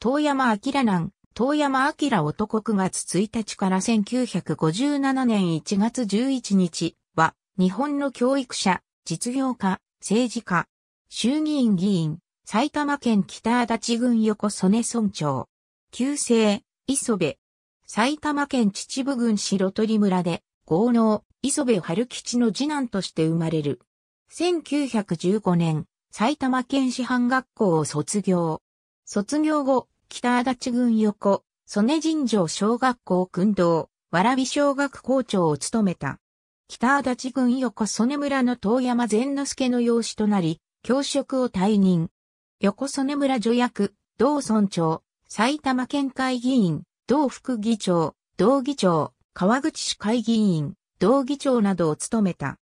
遠山明南、遠山明男9月1日から1957年1月11日は、日本の教育者、実業家、政治家、衆議院議員、埼玉県北足立郡横曽根村長、旧姓、磯部、埼玉県秩父郡白鳥村で、豪農、磯部春吉の次男として生まれる。1915年、埼玉県師範学校を卒業。卒業後、北足立郡横、曽根神城小学校訓導、蕨小学校長を務めた。北足立郡横曽根村の遠山善之助の養子となり、教職を退任。横曽根村助役、同村長、埼玉県会議員、同副議長、同議長、川口市会議員、同議長などを務めた。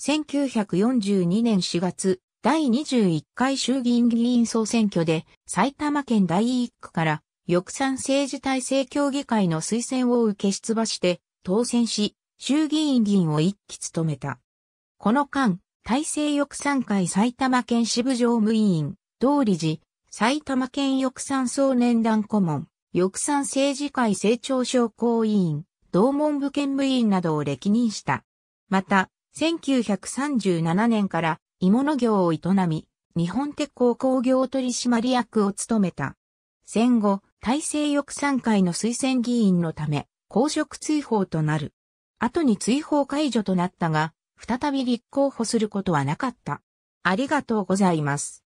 1942年4月、第21回衆議院議員総選挙で埼玉県第1区から翼賛政治体制協議会の推薦を受け出馬して当選し、衆議院議員を一期務めた。この間、体制翼賛会埼玉県支部常務委員、同理事、埼玉県翼賛総年団顧問、翼賛政治会政調商工委員、同文部兼務委員などを歴任した。また、1937年から鋳物業を営み、日本鉄鋼工業取締役を務めた。戦後、大政翼賛会の推薦議員のため、公職追放となる。後に追放解除となったが、再び立候補することはなかった。ありがとうございます。